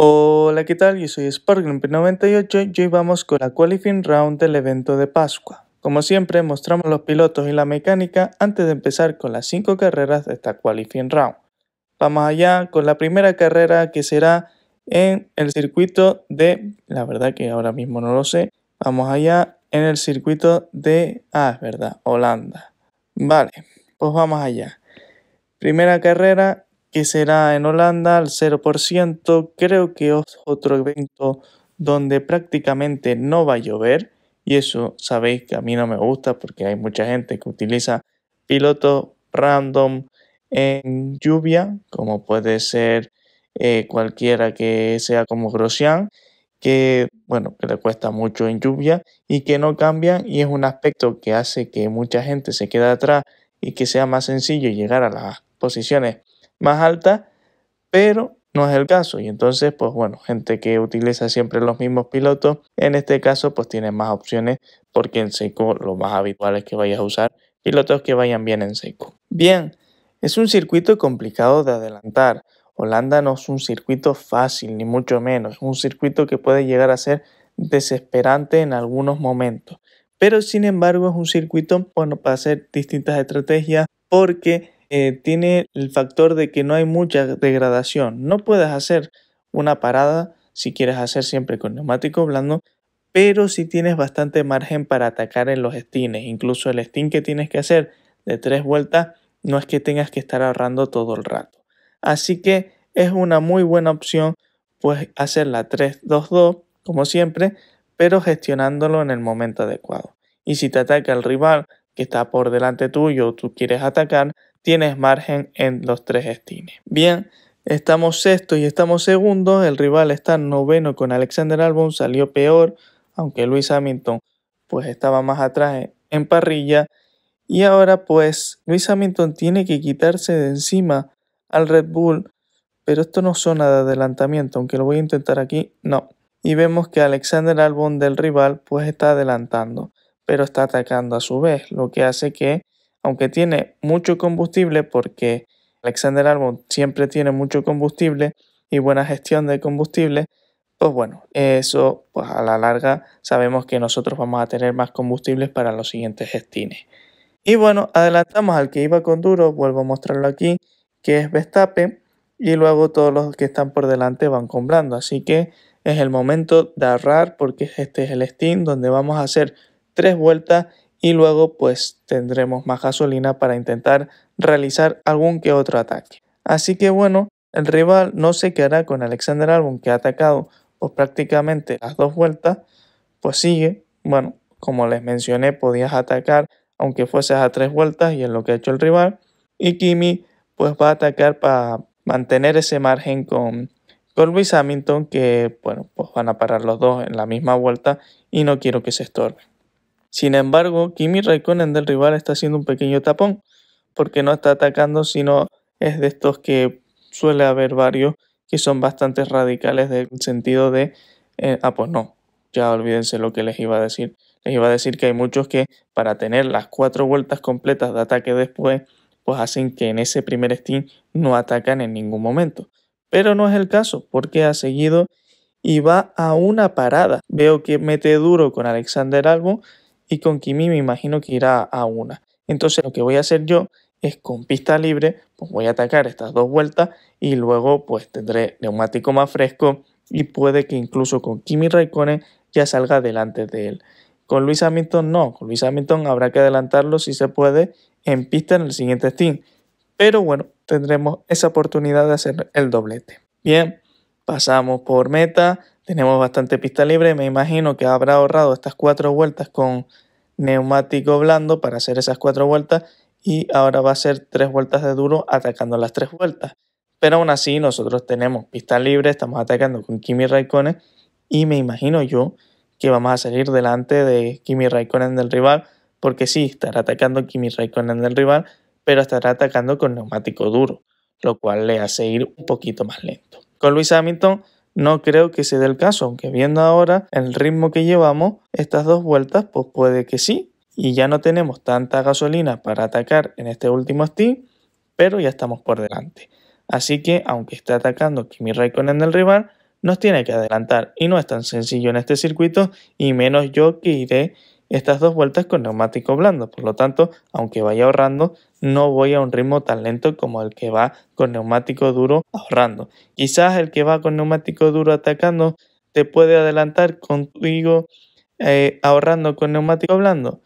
Hola, ¿qué tal? Yo soy group 98 y hoy vamos con la Qualifying Round del evento de Pascua. Como siempre, mostramos los pilotos y la mecánica antes de empezar con las 5 carreras de esta Qualifying Round. Vamos allá con la primera carrera que será en el circuito de... La verdad que ahora mismo no lo sé. Vamos allá en el circuito de... Ah, es verdad, Holanda. Vale, pues vamos allá. Primera carrera que será en Holanda al 0%. Creo que es otro evento donde prácticamente no va a llover. Y eso sabéis que a mí no me gusta porque hay mucha gente que utiliza piloto random en lluvia, como puede ser eh, cualquiera que sea como Grosjean, que bueno, que le cuesta mucho en lluvia y que no cambian y es un aspecto que hace que mucha gente se quede atrás y que sea más sencillo llegar a las posiciones más alta, pero no es el caso. Y entonces, pues bueno, gente que utiliza siempre los mismos pilotos, en este caso, pues tiene más opciones porque en seco lo más habitual es que vayas a usar pilotos que vayan bien en seco. Bien, es un circuito complicado de adelantar. Holanda no es un circuito fácil, ni mucho menos. Es un circuito que puede llegar a ser desesperante en algunos momentos. Pero sin embargo es un circuito bueno, para hacer distintas estrategias porque eh, tiene el factor de que no hay mucha degradación. No puedes hacer una parada si quieres hacer siempre con neumático blando, pero si tienes bastante margen para atacar en los estines, Incluso el stin que tienes que hacer de tres vueltas no es que tengas que estar ahorrando todo el rato. Así que es una muy buena opción pues hacer la 3-2-2 como siempre, pero gestionándolo en el momento adecuado. Y si te ataca el rival que está por delante tuyo o tú quieres atacar, tienes margen en los tres estines Bien, estamos sexto y estamos segundos, el rival está noveno con Alexander Albon, salió peor, aunque Luis Hamilton pues estaba más atrás en parrilla. Y ahora pues Luis Hamilton tiene que quitarse de encima al Red Bull, pero esto no suena de adelantamiento, aunque lo voy a intentar aquí, no. Y vemos que Alexander Albon del rival pues está adelantando, pero está atacando a su vez, lo que hace que aunque tiene mucho combustible, porque Alexander Albon siempre tiene mucho combustible y buena gestión de combustible, pues bueno, eso pues a la larga sabemos que nosotros vamos a tener más combustibles para los siguientes gestines. Y bueno, adelantamos al que iba con duro, vuelvo a mostrarlo aquí, que es Vestape y luego todos los que están por delante van comprando, así que es el momento de ahorrar porque este es el Steam donde vamos a hacer tres vueltas y luego pues tendremos más gasolina para intentar realizar algún que otro ataque. Así que bueno, el rival no se quedará con Alexander Albon que ha atacado pues prácticamente las dos vueltas, pues sigue, bueno, como les mencioné, podías atacar aunque fueses a tres vueltas y es lo que ha hecho el rival. Y Kimi pues va a atacar para mantener ese margen con, con Luis que bueno, pues van a parar los dos en la misma vuelta y no quiero que se estorben. Sin embargo, Kimi Raikkonen del rival está haciendo un pequeño tapón, porque no está atacando, sino es de estos que suele haber varios que son bastante radicales del sentido de, eh, ah, pues no, ya olvídense lo que les iba a decir. Les iba a decir que hay muchos que para tener las cuatro vueltas completas de ataque después, pues hacen que en ese primer steam no atacan en ningún momento. Pero no es el caso, porque ha seguido y va a una parada. Veo que mete duro con Alexander Albon y con Kimi me imagino que irá a una. Entonces lo que voy a hacer yo es con pista libre, pues voy a atacar estas dos vueltas y luego pues tendré neumático más fresco y puede que incluso con Kimi Raikkonen ya salga delante de él. Con Luis Hamilton no, con Luis Hamilton habrá que adelantarlo si se puede en pista en el siguiente stint. Pero bueno, tendremos esa oportunidad de hacer el doblete. Bien, pasamos por meta, tenemos bastante pista libre, me imagino que habrá ahorrado estas cuatro vueltas con neumático blando para hacer esas cuatro vueltas y ahora va a ser tres vueltas de duro atacando las tres vueltas. Pero aún así nosotros tenemos pista libre, estamos atacando con Kimi Raikkonen y me imagino yo que vamos a salir delante de Kimi Raikkonen del rival, porque sí, estará atacando Kimi Raikkonen del rival, pero estará atacando con neumático duro, lo cual le hace ir un poquito más lento. Con Luis Hamilton no creo que se dé el caso, aunque viendo ahora el ritmo que llevamos, estas dos vueltas, pues puede que sí. Y ya no tenemos tanta gasolina para atacar en este último Steam, pero ya estamos por delante. Así que, aunque esté atacando Kimi Raikkonen el rival, nos tiene que adelantar y no es tan sencillo en este circuito y menos yo que iré estas dos vueltas con neumático blando. Por lo tanto, aunque vaya ahorrando, no voy a un ritmo tan lento como el que va con neumático duro ahorrando. Quizás el que va con neumático duro atacando te puede adelantar contigo eh, ahorrando con neumático blando.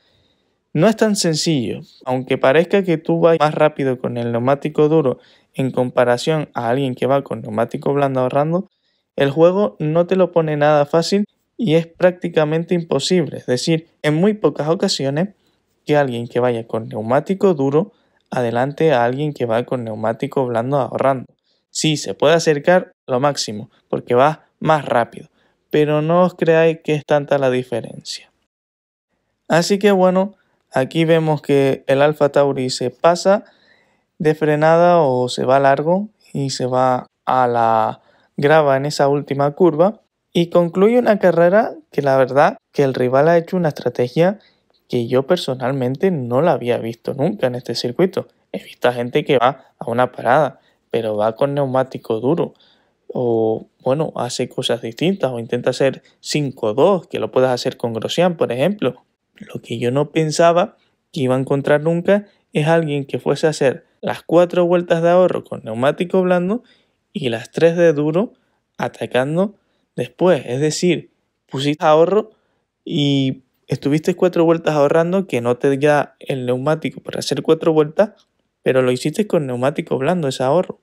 No es tan sencillo, aunque parezca que tú vas más rápido con el neumático duro en comparación a alguien que va con neumático blando ahorrando, el juego no te lo pone nada fácil y es prácticamente imposible, es decir, en muy pocas ocasiones que alguien que vaya con neumático duro adelante a alguien que va con neumático blando ahorrando. Sí, se puede acercar lo máximo, porque va más rápido, pero no os creáis que es tanta la diferencia. Así que bueno, aquí vemos que el Alfa Tauri se pasa de frenada o se va largo y se va a la grava en esa última curva y concluye una carrera que la verdad que el rival ha hecho una estrategia que yo personalmente no la había visto nunca en este circuito. He visto a gente que va a una parada, pero va con neumático duro. O bueno, hace cosas distintas o intenta hacer 5-2, que lo puedas hacer con Grosjean, por ejemplo. Lo que yo no pensaba que iba a encontrar nunca es alguien que fuese a hacer las cuatro vueltas de ahorro con neumático blando y las tres de duro atacando después. Es decir, pusiste ahorro y estuviste cuatro vueltas ahorrando que no te da el neumático para hacer cuatro vueltas, pero lo hiciste con neumático blando ese ahorro.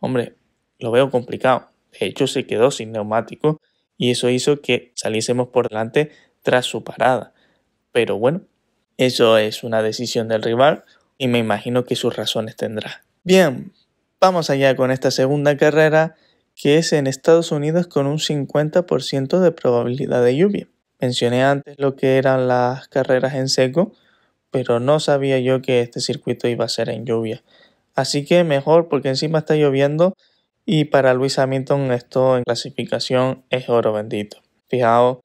Hombre, lo veo complicado. De hecho, se quedó sin neumático y eso hizo que saliésemos por delante tras su parada. Pero bueno, eso es una decisión del rival y me imagino que sus razones tendrá. Bien, vamos allá con esta segunda carrera que es en Estados Unidos con un 50% de probabilidad de lluvia. Mencioné antes lo que eran las carreras en seco, pero no sabía yo que este circuito iba a ser en lluvia. Así que mejor porque encima está lloviendo y para Luis Hamilton esto en clasificación es oro bendito. Fijaos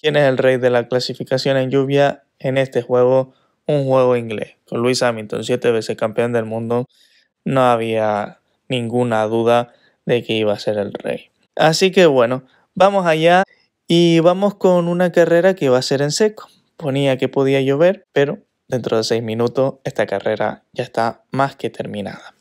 quién es el rey de la clasificación en lluvia en este juego, un juego inglés. Con Luis Hamilton, siete veces campeón del mundo, no había ninguna duda de que iba a ser el rey. Así que bueno, vamos allá y vamos con una carrera que va a ser en seco. Ponía que podía llover, pero dentro de seis minutos esta carrera ya está más que terminada.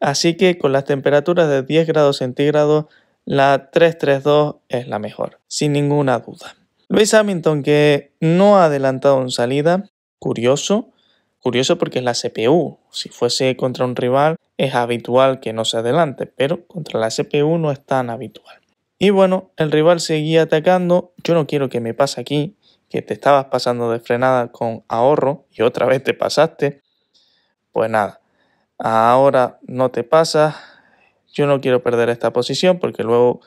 Así que con las temperaturas de 10 grados centígrados, la 332 es la mejor, sin ninguna duda. Luis Hamilton que no ha adelantado en salida, curioso, Curioso porque es la CPU. Si fuese contra un rival es habitual que no se adelante, pero contra la CPU no es tan habitual. Y bueno, el rival seguía atacando. Yo no quiero que me pase aquí, que te estabas pasando de frenada con ahorro y otra vez te pasaste. Pues nada, ahora no te pasa, Yo no quiero perder esta posición porque luego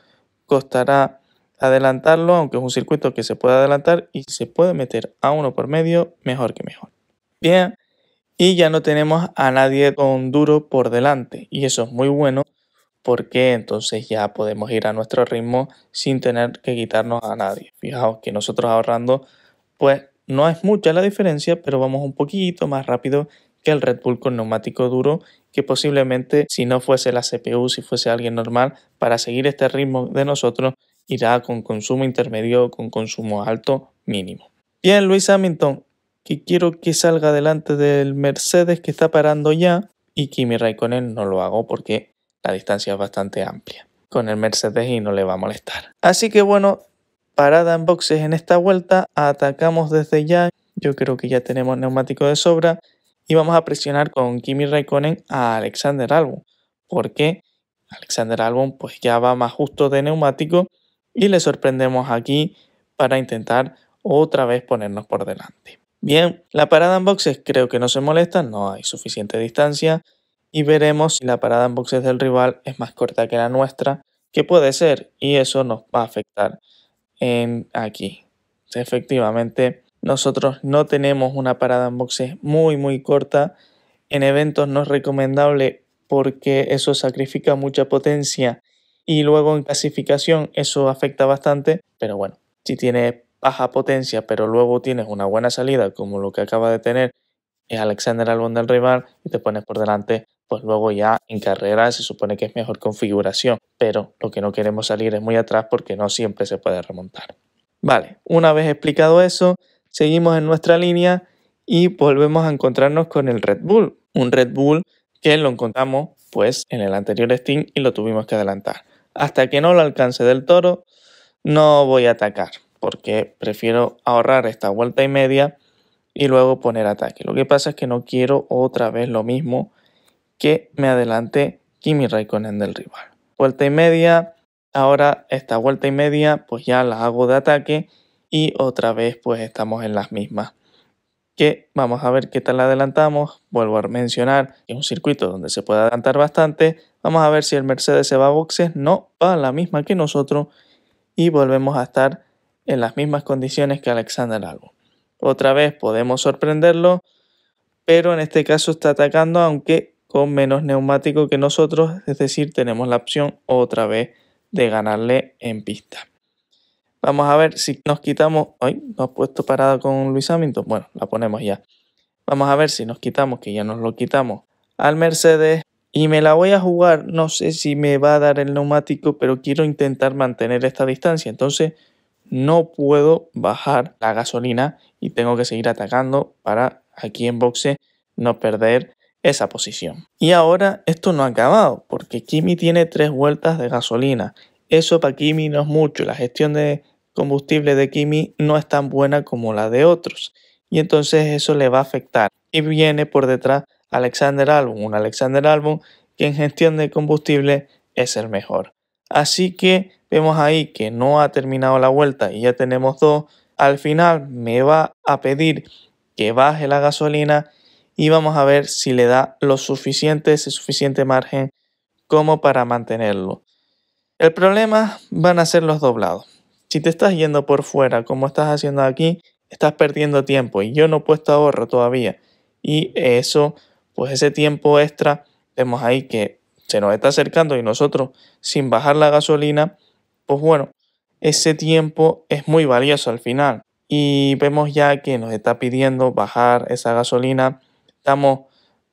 costará adelantarlo, aunque es un circuito que se puede adelantar y se puede meter a uno por medio, mejor que mejor. Bien, y ya no tenemos a nadie con duro por delante y eso es muy bueno porque entonces ya podemos ir a nuestro ritmo sin tener que quitarnos a nadie. Fijaos que nosotros ahorrando pues no es mucha la diferencia, pero vamos un poquito más rápido que el Red Bull con neumático duro, que posiblemente si no fuese la CPU, si fuese alguien normal, para seguir este ritmo de nosotros irá con consumo intermedio con consumo alto mínimo. Bien, Luis Hamilton, que quiero que salga delante del Mercedes que está parando ya y Kimi Raikkonen no lo hago porque la distancia es bastante amplia con el Mercedes y no le va a molestar. Así que bueno, parada en boxes en esta vuelta, atacamos desde ya, yo creo que ya tenemos neumático de sobra y vamos a presionar con Kimi Raikkonen a Alexander Albon, porque Alexander Albon pues ya va más justo de neumático y le sorprendemos aquí para intentar otra vez ponernos por delante. Bien, la parada en boxes creo que no se molesta, no hay suficiente distancia y veremos si la parada en boxes del rival es más corta que la nuestra, que puede ser, y eso nos va a afectar en aquí. Efectivamente, nosotros no tenemos una parada en boxes muy muy corta, en eventos no es recomendable porque eso sacrifica mucha potencia y luego en clasificación eso afecta bastante, pero bueno, si tiene baja potencia, pero luego tienes una buena salida, como lo que acaba de tener Alexander Albon del rival, y te pones por delante, pues luego ya en carrera se supone que es mejor configuración, pero lo que no queremos salir es muy atrás porque no siempre se puede remontar. Vale, una vez explicado eso, seguimos en nuestra línea y volvemos a encontrarnos con el Red Bull, un Red Bull que lo encontramos pues en el anterior Steam y lo tuvimos que adelantar. Hasta que no lo alcance del toro, no voy a atacar porque prefiero ahorrar esta vuelta y media y luego poner ataque. Lo que pasa es que no quiero otra vez lo mismo que me adelante Kimi Raikkonen del rival. Vuelta y media, ahora esta vuelta y media pues ya la hago de ataque y otra vez pues estamos en las mismas. Que vamos a ver qué tal la adelantamos. Vuelvo a mencionar que es un circuito donde se puede adelantar bastante. Vamos a ver si el Mercedes se va a boxes. No, va a la misma que nosotros. Y volvemos a estar en las mismas condiciones que Alexander algo Otra vez podemos sorprenderlo, pero en este caso está atacando aunque con menos neumático que nosotros, es decir, tenemos la opción otra vez de ganarle en pista. Vamos a ver si nos quitamos. Hoy nos ha puesto parada con Luis Hamilton. Bueno, la ponemos ya. Vamos a ver si nos quitamos, que ya nos lo quitamos, al Mercedes. Y me la voy a jugar. No sé si me va a dar el neumático, pero quiero intentar mantener esta distancia. Entonces no puedo bajar la gasolina y tengo que seguir atacando para aquí en boxe no perder esa posición. Y ahora esto no ha acabado porque Kimi tiene tres vueltas de gasolina. Eso para Kimi no es mucho. La gestión de combustible de Kimi no es tan buena como la de otros. Y entonces eso le va a afectar. Y viene por detrás Alexander Albon, un Alexander Albon que en gestión de combustible es el mejor. Así que vemos ahí que no ha terminado la vuelta y ya tenemos dos, al final me va a pedir que baje la gasolina y vamos a ver si le da lo suficiente, ese suficiente margen como para mantenerlo. El problema van a ser los doblados. Si te estás yendo por fuera como estás haciendo aquí, estás perdiendo tiempo y yo no he puesto ahorro todavía. Y eso, pues ese tiempo extra, vemos ahí que se nos está acercando y nosotros sin bajar la gasolina pues bueno, ese tiempo es muy valioso al final. Y vemos ya que nos está pidiendo bajar esa gasolina. Estamos,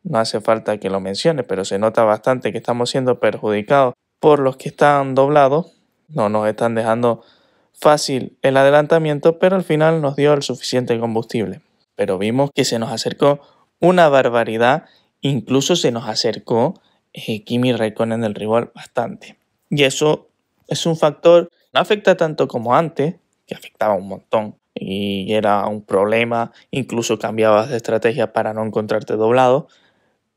no hace falta que lo mencione, pero se nota bastante que estamos siendo perjudicados por los que están doblados. No nos están dejando fácil el adelantamiento, pero al final nos dio el suficiente combustible. Pero vimos que se nos acercó una barbaridad, incluso se nos acercó eh, Kimi Raikkonen del rival bastante. Y eso es un factor no afecta tanto como antes, que afectaba un montón y era un problema, incluso cambiabas de estrategia para no encontrarte doblado,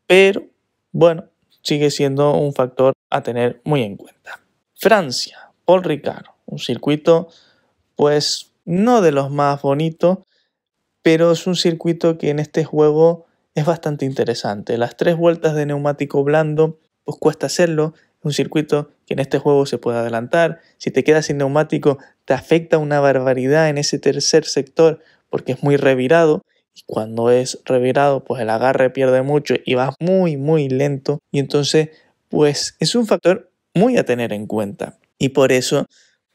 pero bueno, sigue siendo un factor a tener muy en cuenta. Francia, Paul Ricardo, un circuito pues no de los más bonitos, pero es un circuito que en este juego es bastante interesante. Las tres vueltas de neumático blando pues cuesta hacerlo, un circuito que en este juego se puede adelantar. Si te quedas sin neumático, te afecta una barbaridad en ese tercer sector porque es muy revirado. Y cuando es revirado, pues el agarre pierde mucho y vas muy, muy lento. Y entonces, pues es un factor muy a tener en cuenta. Y por eso,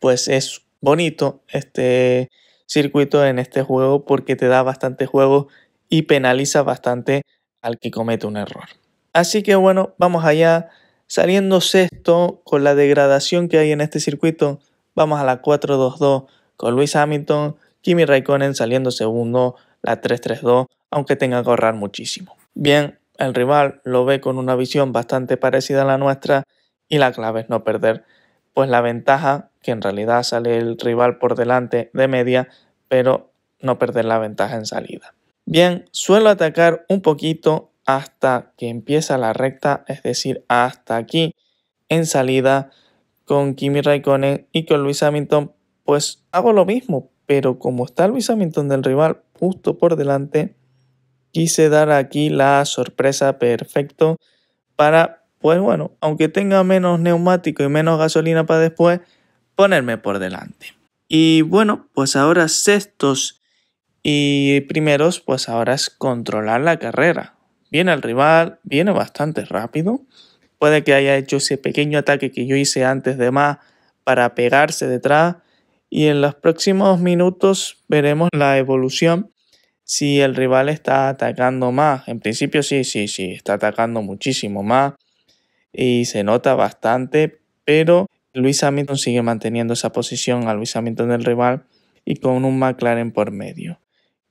pues es bonito este circuito en este juego porque te da bastante juego y penaliza bastante al que comete un error. Así que bueno, vamos allá Saliendo sexto, con la degradación que hay en este circuito, vamos a la 4-2-2 con Luis Hamilton, Kimi Raikkonen saliendo segundo, la 3-3-2, aunque tenga que ahorrar muchísimo. Bien, el rival lo ve con una visión bastante parecida a la nuestra y la clave es no perder, pues la ventaja, que en realidad sale el rival por delante de media, pero no perder la ventaja en salida. Bien, suelo atacar un poquito hasta que empieza la recta, es decir, hasta aquí, en salida con Kimi Raikkonen y con Luis Hamilton, pues hago lo mismo, pero como está Luis Hamilton del rival justo por delante, quise dar aquí la sorpresa perfecto para, pues bueno, aunque tenga menos neumático y menos gasolina para después, ponerme por delante. Y bueno, pues ahora sextos y primeros, pues ahora es controlar la carrera viene el rival, viene bastante rápido. Puede que haya hecho ese pequeño ataque que yo hice antes de más para pegarse detrás. Y en los próximos minutos veremos la evolución si el rival está atacando más. En principio sí, sí, sí, está atacando muchísimo más y se nota bastante, pero Luis Hamilton sigue manteniendo esa posición a Luis Hamilton del rival y con un McLaren por medio.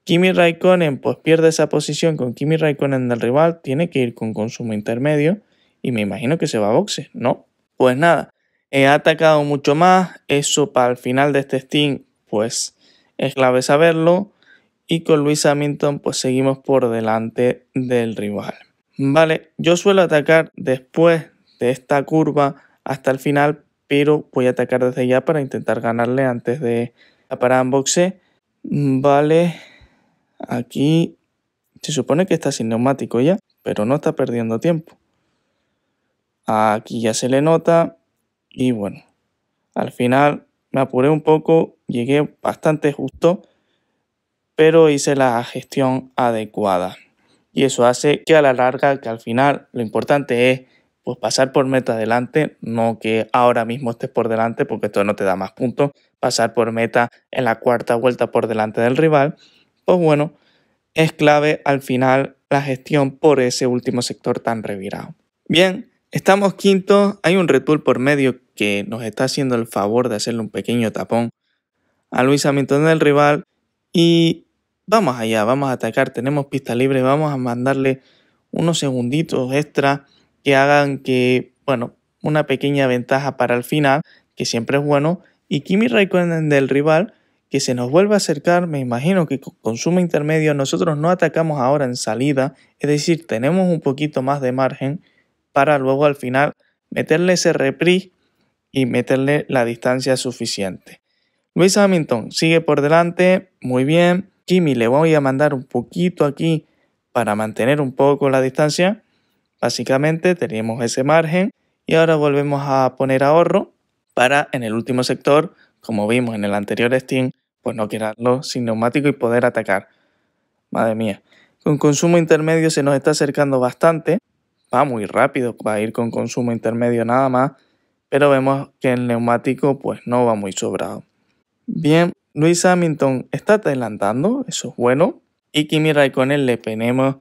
Kimi Raikkonen pues pierde esa posición con Kimi Raikkonen del rival, tiene que ir con consumo intermedio y me imagino que se va a boxe, ¿no? Pues nada, he atacado mucho más, eso para el final de este Sting, pues es clave saberlo y con Luis Hamilton pues seguimos por delante del rival. Vale, yo suelo atacar después de esta curva hasta el final, pero voy a atacar desde ya para intentar ganarle antes de la parada en boxe. Vale, Aquí se supone que está sin neumático ya, pero no está perdiendo tiempo. Aquí ya se le nota y bueno, al final me apuré un poco, llegué bastante justo, pero hice la gestión adecuada. Y eso hace que a la larga, que al final lo importante es pues pasar por meta adelante, no que ahora mismo estés por delante porque esto no te da más puntos, pasar por meta en la cuarta vuelta por delante del rival pues bueno, es clave al final la gestión por ese último sector tan revirado. Bien, estamos quinto. hay un retool por medio que nos está haciendo el favor de hacerle un pequeño tapón a Luis Hamilton del rival y vamos allá, vamos a atacar, tenemos pista libre, vamos a mandarle unos segunditos extra que hagan que, bueno, una pequeña ventaja para el final, que siempre es bueno, y Kimi Raikkonen del rival que se nos vuelva a acercar, me imagino que con suma intermedio nosotros no atacamos ahora en salida, es decir, tenemos un poquito más de margen para luego al final meterle ese repris y meterle la distancia suficiente. Luis Hamilton sigue por delante, muy bien. Kimi le voy a mandar un poquito aquí para mantener un poco la distancia. Básicamente tenemos ese margen y ahora volvemos a poner ahorro para en el último sector, como vimos en el anterior Steam, pues no quedarlo sin neumático y poder atacar. Madre mía. Con consumo intermedio se nos está acercando bastante. Va muy rápido, va a ir con consumo intermedio nada más. Pero vemos que el neumático pues no va muy sobrado. Bien, Luis Hamilton está adelantando, eso es bueno. Y Kimi Raikkonen le penemos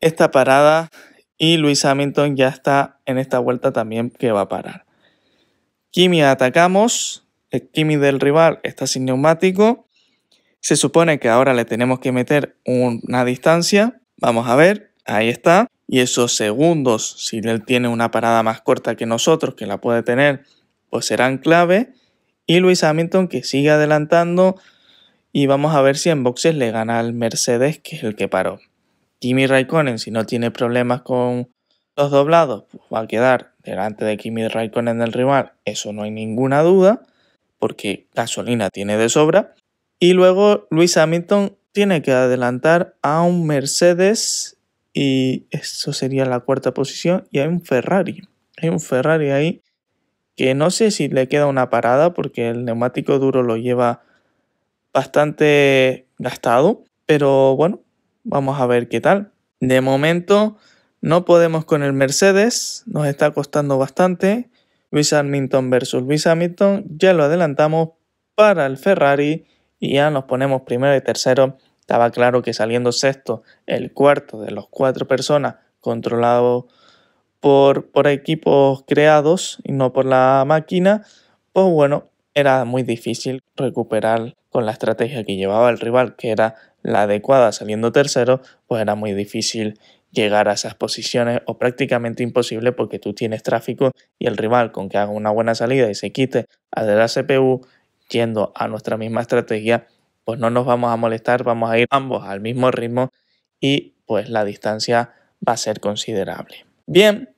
esta parada. Y Luis Hamilton ya está en esta vuelta también que va a parar. Kimi atacamos, el Kimi del rival está sin neumático. Se supone que ahora le tenemos que meter una distancia. Vamos a ver, ahí está. Y esos segundos, si él tiene una parada más corta que nosotros, que la puede tener, pues serán clave. Y Luis Hamilton que sigue adelantando. Y vamos a ver si en boxes le gana al Mercedes, que es el que paró. Kimi Raikkonen, si no tiene problemas con los doblados, pues va a quedar delante de Kimi Raikkonen del rival. Eso no hay ninguna duda porque gasolina tiene de sobra. Y luego Luis Hamilton tiene que adelantar a un Mercedes y eso sería la cuarta posición y hay un Ferrari. Hay un Ferrari ahí que no sé si le queda una parada porque el neumático duro lo lleva bastante gastado, pero bueno, vamos a ver qué tal. De momento no podemos con el Mercedes, nos está costando bastante. Luis Hamilton versus Luis Hamilton, ya lo adelantamos para el Ferrari y ya nos ponemos primero y tercero. Estaba claro que saliendo sexto, el cuarto de los cuatro personas controlado por, por equipos creados y no por la máquina, pues bueno, era muy difícil recuperar con la estrategia que llevaba el rival, que era la adecuada saliendo tercero, pues era muy difícil llegar a esas posiciones o prácticamente imposible porque tú tienes tráfico y el rival con que haga una buena salida y se quite a de la CPU yendo a nuestra misma estrategia, pues no nos vamos a molestar, vamos a ir ambos al mismo ritmo y pues la distancia va a ser considerable. Bien,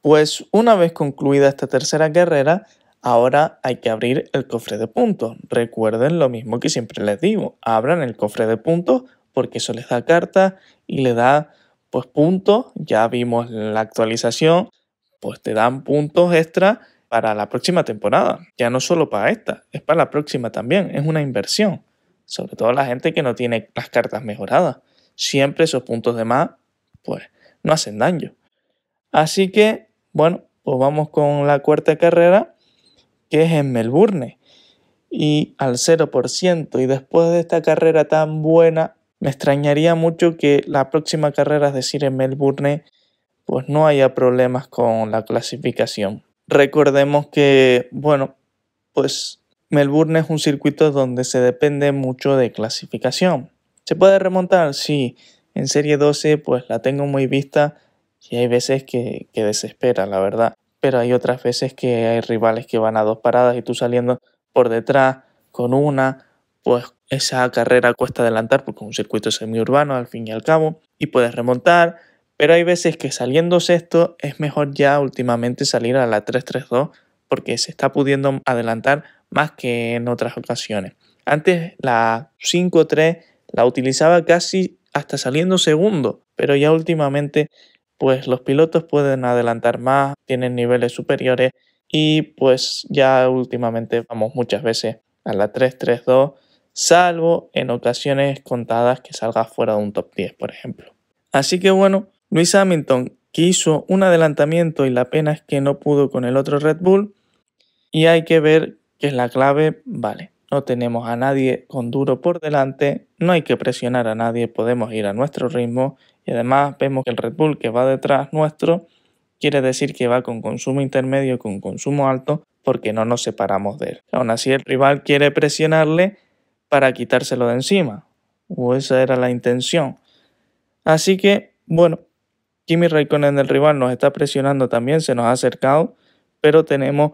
pues una vez concluida esta tercera carrera, ahora hay que abrir el cofre de puntos. Recuerden lo mismo que siempre les digo, abran el cofre de puntos porque eso les da carta y le da pues puntos, ya vimos la actualización, pues te dan puntos extra para la próxima temporada, ya no solo para esta, es para la próxima también, es una inversión, sobre todo la gente que no tiene las cartas mejoradas, siempre esos puntos de más, pues no hacen daño. Así que, bueno, pues vamos con la cuarta carrera, que es en Melbourne. Y al 0%, y después de esta carrera tan buena, me extrañaría mucho que la próxima carrera, es decir, en Melbourne, pues no haya problemas con la clasificación. Recordemos que, bueno, pues Melbourne es un circuito donde se depende mucho de clasificación. ¿Se puede remontar? Sí. En Serie 12 pues la tengo muy vista y hay veces que, que desespera, la verdad. Pero hay otras veces que hay rivales que van a dos paradas y tú saliendo por detrás con una pues esa carrera cuesta adelantar porque es un circuito semiurbano al fin y al cabo y puedes remontar, pero hay veces que saliendo sexto es mejor ya últimamente salir a la 3-3-2 porque se está pudiendo adelantar más que en otras ocasiones. Antes la 5-3 la utilizaba casi hasta saliendo segundo, pero ya últimamente pues los pilotos pueden adelantar más, tienen niveles superiores y pues ya últimamente vamos muchas veces a la 332 salvo en ocasiones contadas que salga fuera de un top 10, por ejemplo. Así que bueno, Luis Hamilton que hizo un adelantamiento y la pena es que no pudo con el otro Red Bull y hay que ver que es la clave, vale, no tenemos a nadie con duro por delante, no hay que presionar a nadie, podemos ir a nuestro ritmo y además vemos que el Red Bull que va detrás nuestro quiere decir que va con consumo intermedio, con consumo alto, porque no nos separamos de él. Aún así el rival quiere presionarle para quitárselo de encima. O esa era la intención. Así que, bueno, Kimi Raikkonen, el rival, nos está presionando también, se nos ha acercado, pero tenemos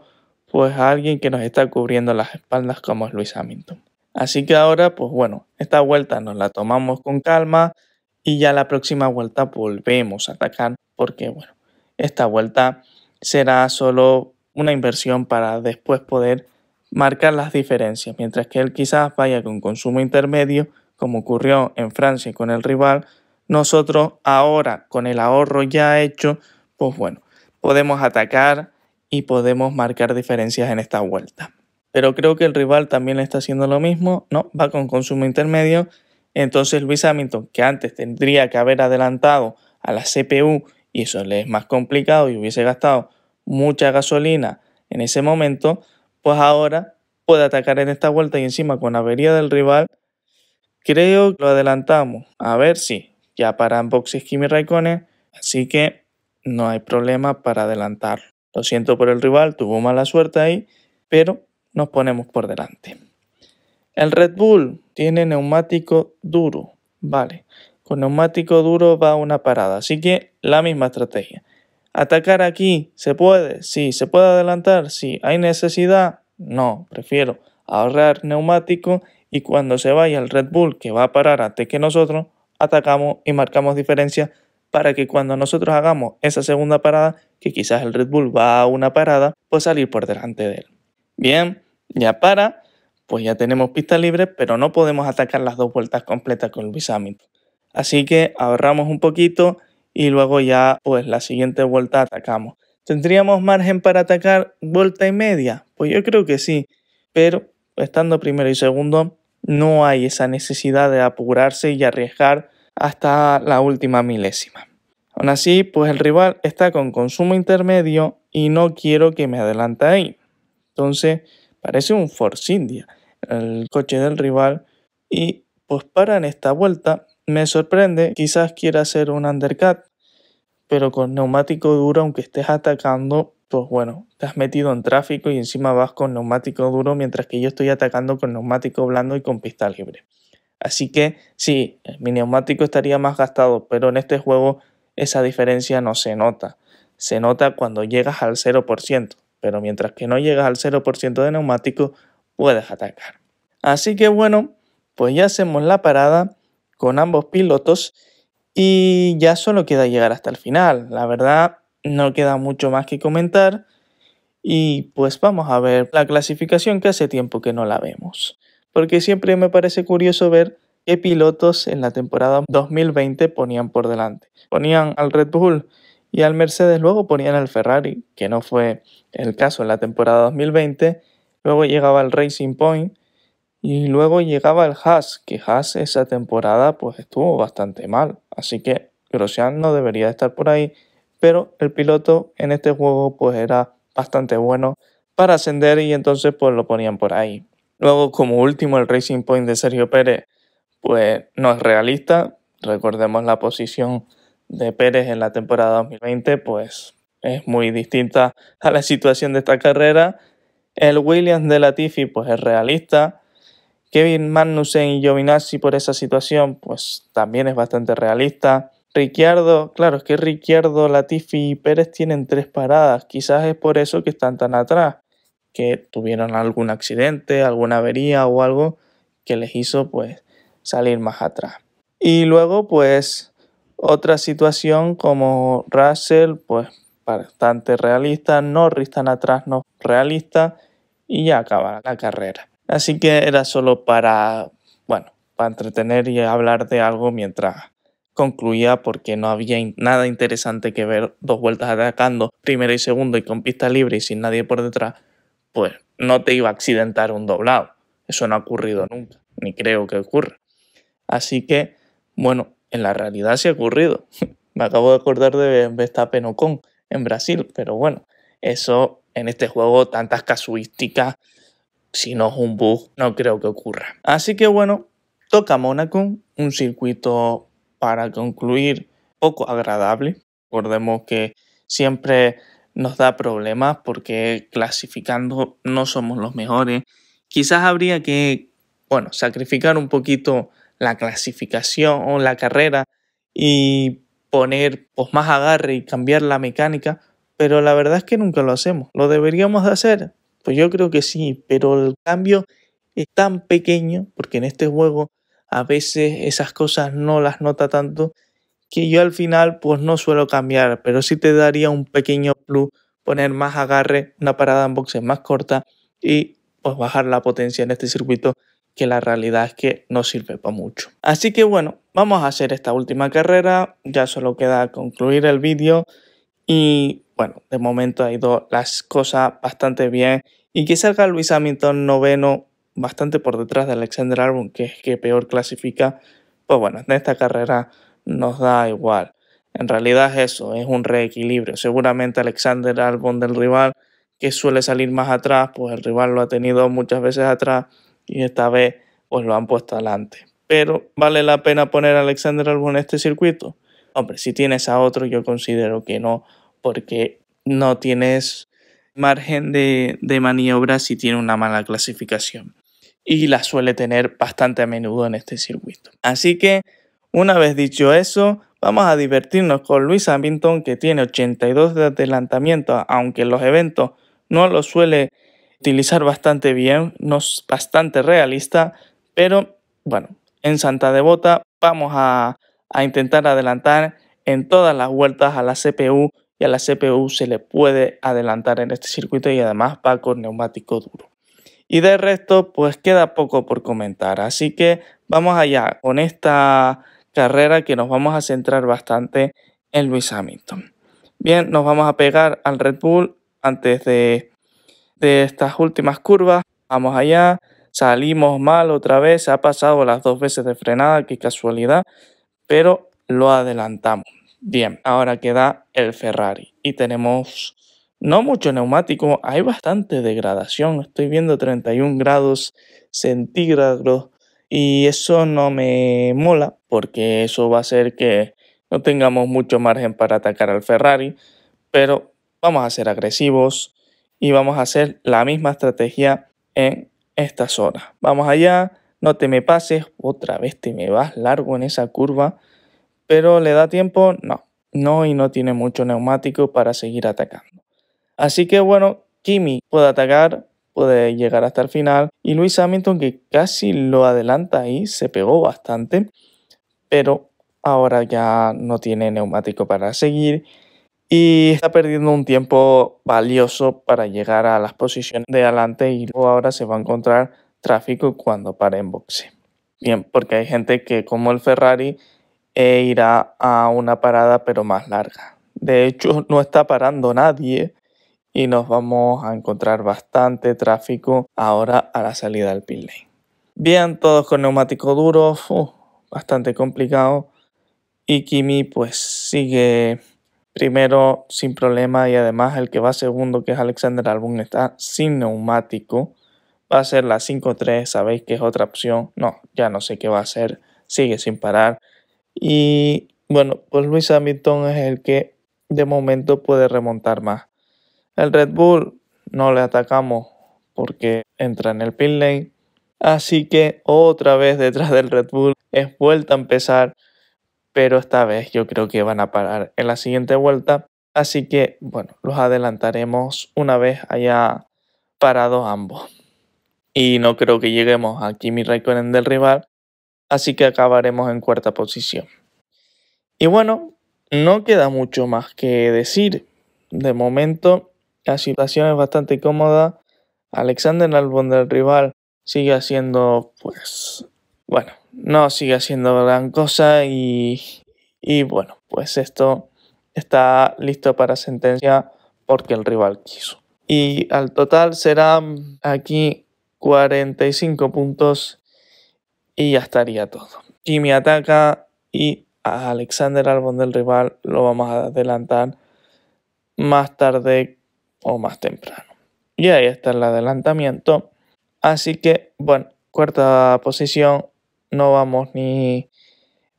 pues a alguien que nos está cubriendo las espaldas como es Luis Hamilton. Así que ahora, pues bueno, esta vuelta nos la tomamos con calma y ya la próxima vuelta volvemos a atacar porque, bueno, esta vuelta será solo una inversión para después poder marcar las diferencias, mientras que él quizás vaya con consumo intermedio, como ocurrió en Francia con el rival, nosotros ahora con el ahorro ya hecho, pues bueno, podemos atacar y podemos marcar diferencias en esta vuelta. Pero creo que el rival también está haciendo lo mismo, ¿no? Va con consumo intermedio. Entonces Luis Hamilton, que antes tendría que haber adelantado a la CPU y eso le es más complicado y hubiese gastado mucha gasolina en ese momento, pues ahora puede atacar en esta vuelta y encima con avería del rival. Creo que lo adelantamos. A ver si ya paran boxes Kimi Raikkonen, así que no hay problema para adelantarlo. Lo siento por el rival, tuvo mala suerte ahí, pero nos ponemos por delante. El Red Bull tiene neumático duro, vale. Con neumático duro va una parada, así que la misma estrategia. Atacar aquí, ¿se puede? Sí. ¿Se puede adelantar? Sí. ¿Hay necesidad? No, prefiero ahorrar neumático y cuando se vaya el Red Bull que va a parar antes que nosotros, atacamos y marcamos diferencia para que cuando nosotros hagamos esa segunda parada, que quizás el Red Bull va a una parada, pues salir por delante de él. Bien, ya para, pues ya tenemos pista libre, pero no podemos atacar las dos vueltas completas con el Hamilton. Así que ahorramos un poquito, y luego ya pues la siguiente vuelta atacamos. ¿Tendríamos margen para atacar vuelta y media? Pues yo creo que sí, pero estando primero y segundo no hay esa necesidad de apurarse y arriesgar hasta la última milésima. Aún así, pues el rival está con consumo intermedio y no quiero que me adelante ahí. Entonces, parece un Force India el coche del rival y pues para en esta vuelta me sorprende, quizás quiera hacer un undercut, pero con neumático duro, aunque estés atacando, pues bueno, te has metido en tráfico y encima vas con neumático duro, mientras que yo estoy atacando con neumático blando y con pista libre. Así que sí, mi neumático estaría más gastado, pero en este juego esa diferencia no se nota. Se nota cuando llegas al 0%, pero mientras que no llegas al 0% de neumático, puedes atacar. Así que bueno, pues ya hacemos la parada con ambos pilotos y ya solo queda llegar hasta el final. La verdad, no queda mucho más que comentar y pues vamos a ver la clasificación que hace tiempo que no la vemos. Porque siempre me parece curioso ver qué pilotos en la temporada 2020 ponían por delante. Ponían al Red Bull y al Mercedes, luego ponían al Ferrari, que no fue el caso en la temporada 2020. Luego llegaba el Racing Point y luego llegaba el Haas, que Haas esa temporada pues estuvo bastante mal. Así que Grosjean no debería estar por ahí, pero el piloto en este juego pues era bastante bueno para ascender y entonces pues lo ponían por ahí. Luego como último el Racing Point de Sergio Pérez pues no es realista. Recordemos la posición de Pérez en la temporada 2020 pues es muy distinta a la situación de esta carrera. El Williams de Latifi pues es realista Kevin Magnussen y Giovinazzi por esa situación, pues también es bastante realista. Ricciardo, claro, es que Ricciardo, Latifi y Pérez tienen tres paradas. Quizás es por eso que están tan atrás, que tuvieron algún accidente, alguna avería o algo que les hizo pues salir más atrás. Y luego pues otra situación como Russell, pues bastante realista, Norris tan atrás no realista y ya acaba la carrera. Así que era solo para, bueno, para entretener y hablar de algo mientras concluía porque no había nada interesante que ver dos vueltas atacando, primero y segundo y con pista libre y sin nadie por detrás, pues no te iba a accidentar un doblado. Eso no ha ocurrido nunca, ni creo que ocurra. Así que, bueno, en la realidad sí ha ocurrido. Me acabo de acordar de Verstappen Penocón en Brasil, pero bueno, eso en este juego, tantas casuísticas, si no es un bug, no creo que ocurra. Así que bueno, toca Mónaco, un circuito para concluir poco agradable. Recordemos que siempre nos da problemas porque clasificando no somos los mejores. Quizás habría que, bueno, sacrificar un poquito la clasificación o la carrera y poner pues, más agarre y cambiar la mecánica, pero la verdad es que nunca lo hacemos. Lo deberíamos de hacer, pues yo creo que sí, pero el cambio es tan pequeño, porque en este juego a veces esas cosas no las nota tanto, que yo al final pues no suelo cambiar, pero sí te daría un pequeño plus poner más agarre, una parada en boxes más corta y pues bajar la potencia en este circuito que la realidad es que no sirve para mucho. Así que bueno, vamos a hacer esta última carrera, ya solo queda concluir el vídeo. Y bueno, de momento ha ido las cosas bastante bien. Y que salga Luis Hamilton noveno, bastante por detrás de Alexander Albon, que es que peor clasifica, pues bueno, en esta carrera nos da igual. En realidad eso, es un reequilibrio. Seguramente Alexander Albon del rival, que suele salir más atrás, pues el rival lo ha tenido muchas veces atrás y esta vez pues lo han puesto adelante. Pero ¿vale la pena poner a Alexander Albon en este circuito? Hombre, si tienes a otro, yo considero que no, porque no tienes margen de, maniobra si tiene una mala clasificación. Y la suele tener bastante a menudo en este circuito. Así que, una vez dicho eso, Vamos a divertirnos con Luis Hamilton que tiene 82 de adelantamiento, aunque en los eventos no lo suele utilizar bastante bien, no es bastante realista, pero bueno, en Santa Devota vamos a, a intentar adelantar en todas las vueltas a la CPU y a la CPU se le puede adelantar en este circuito y además va con neumático duro. Y de resto, pues queda poco por comentar. Así que vamos allá con esta carrera que nos vamos a centrar bastante en Lewis Hamilton. Bien, nos vamos a pegar al Red Bull antes de, de estas últimas curvas. Vamos allá. Salimos mal otra vez. Se ha pasado las dos veces de frenada. Qué casualidad. Pero lo adelantamos. Bien, ahora queda el Ferrari y tenemos no mucho neumático, hay bastante degradación, estoy viendo 31 grados centígrados y eso no me mola porque eso va a hacer que no tengamos mucho margen para atacar al Ferrari, pero vamos a ser agresivos y vamos a hacer la misma estrategia en esta zona. Vamos allá, no te me pases, otra vez te me vas largo en esa curva pero ¿le da tiempo? No, no y no tiene mucho neumático para seguir atacando. Así que bueno, Kimi puede atacar, puede llegar hasta el final y Luis Hamilton que casi lo adelanta ahí, se pegó bastante, pero ahora ya no tiene neumático para seguir y está perdiendo un tiempo valioso para llegar a las posiciones de adelante y luego ahora se va a encontrar tráfico cuando pare en boxe. Bien, porque hay gente que como el Ferrari e irá a una parada pero más larga. De hecho, no está parando nadie y nos vamos a encontrar bastante tráfico ahora a la salida del pit Bien, todos con neumático duro, bastante complicado. Y Kimi pues sigue primero sin problema y además el que va segundo, que es Alexander Albon, está sin neumático. Va a ser la 5-3, sabéis que es otra opción. No, ya no sé qué va a hacer, sigue sin parar. Y bueno, pues Luis Hamilton es el que de momento puede remontar más. El Red Bull no le atacamos porque entra en el pin lane. Así que otra vez detrás del Red Bull es vuelta a empezar, pero esta vez yo creo que van a parar en la siguiente vuelta. Así que bueno, los adelantaremos una vez haya parado ambos. Y no creo que lleguemos a mi Raikkonen del rival, así que acabaremos en cuarta posición. Y bueno, no queda mucho más que decir. De momento, la situación es bastante cómoda. Alexander Albon del rival sigue haciendo, pues, bueno, no sigue haciendo gran cosa y, y bueno, pues esto está listo para sentencia porque el rival quiso. Y al total serán aquí 45 puntos y ya estaría todo. me ataca y a Alexander Albon del rival lo vamos a adelantar más tarde o más temprano. Y ahí está el adelantamiento. Así que, bueno, cuarta posición, no vamos ni,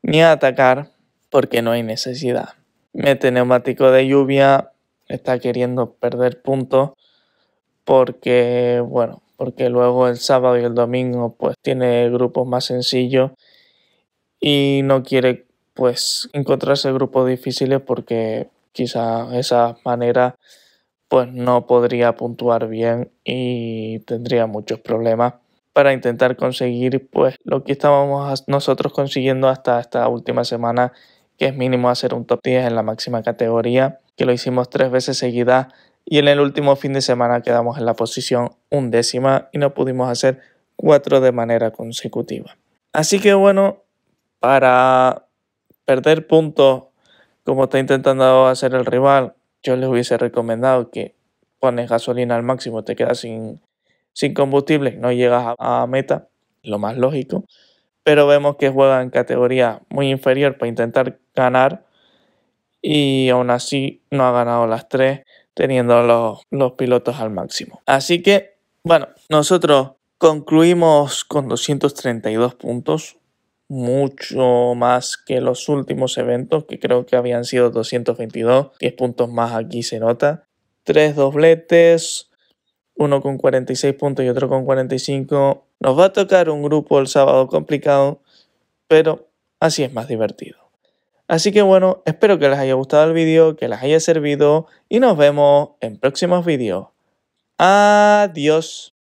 ni a atacar porque no hay necesidad. Mete neumático de lluvia, está queriendo perder puntos porque, bueno, porque luego el sábado y el domingo pues tiene grupos más sencillos y no quiere pues encontrarse grupos difíciles porque quizá esa manera pues no podría puntuar bien y tendría muchos problemas para intentar conseguir pues lo que estábamos nosotros consiguiendo hasta esta última semana que es mínimo hacer un top 10 en la máxima categoría que lo hicimos tres veces seguida y en el último fin de semana quedamos en la posición undécima y no pudimos hacer cuatro de manera consecutiva. Así que bueno, para perder puntos como está intentando hacer el rival, yo les hubiese recomendado que pones gasolina al máximo, te quedas sin, combustible, no llegas a, a meta, lo más lógico. Pero vemos que juega en categoría muy inferior para intentar ganar y aún así no ha ganado las tres teniendo los, los pilotos al máximo. Así que, bueno, nosotros concluimos con 232 puntos, mucho más que los últimos eventos, que creo que habían sido 222, 10 puntos más aquí se nota. Tres dobletes, uno con 46 puntos y otro con 45. Nos va a tocar un grupo el sábado complicado, pero así es más divertido. Así que bueno, espero que les haya gustado el vídeo, que les haya servido y nos vemos en próximos vídeos. Adiós.